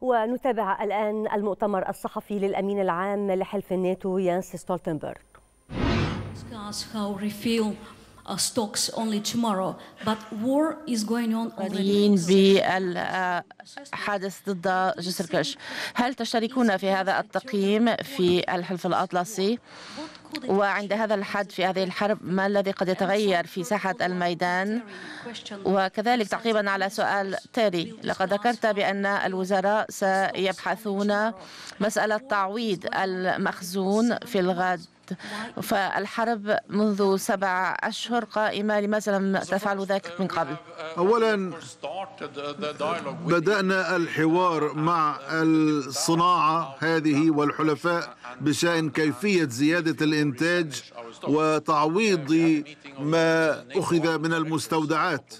ونتابع الآن المؤتمر الصحفي للأمين العام لحلف الناتو يانس ستولتنبرغ. Uh, stocks only tomorrow, but war is going on already. بالحادث ضد جسر كرش هل تشتركون في هذا التقييم في الحلف الأطلسي؟ وعند هذا الحد في هذه الحرب ما الذي قد يتغير في ساحة الميدان وكذلك تعقيبا على سؤال تيري لقد ذكرت بأن الوزراء سيبحثون مسألة تعويض المخزون في الغد فالحرب منذ سبع أشهر قائمة لماذا لم تفعلوا ذلك من قبل؟ أولا بدأنا الحوار مع الصناعة هذه والحلفاء بشأن كيفية زيادة الإنتاج وتعويض ما أخذ من المستودعات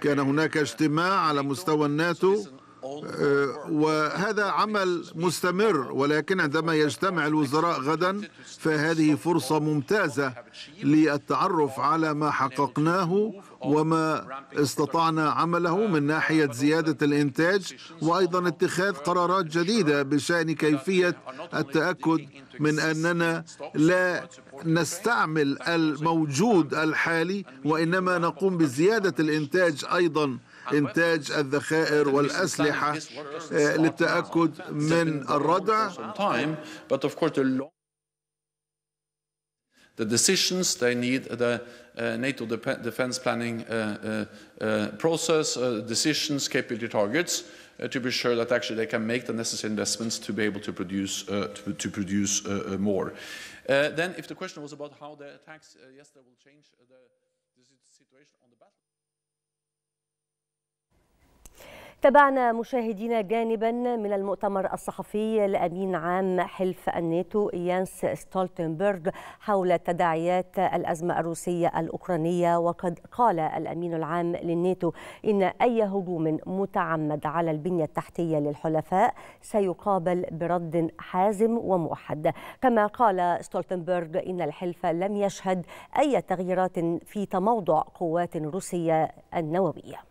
كان هناك اجتماع على مستوى الناتو آه، وهذا عمل مستمر ولكن عندما يجتمع الوزراء غدا فهذه فرصة ممتازة للتعرف على ما حققناه وما استطعنا عمله من ناحية زيادة الإنتاج وأيضا اتخاذ قرارات جديدة بشأن كيفية التأكد من أننا لا نستعمل الموجود الحالي وإنما نقوم بزيادة الإنتاج أيضا إنتاج الذخائر والأسلحة للتأكد من الردع the decisions they need the uh, NATO de defense planning uh, uh, process, decisions, capability targets, to be sure that actually they can make the necessary investments to be able to produce to, to, produce more. then, if the question was about how the attacks yesterday will change the, the situation on the battlefield. تابعنا مشاهدينا جانبا من المؤتمر الصحفي لامين عام حلف الناتو يانس ستولتنبرغ حول تداعيات الازمه الروسيه الاوكرانيه وقد قال الامين العام للناتو ان اي هجوم متعمد على البنيه التحتيه للحلفاء سيقابل برد حازم وموحد كما قال ستولتنبرغ ان الحلف لم يشهد اي تغييرات في تموضع قوات روسيه النوويه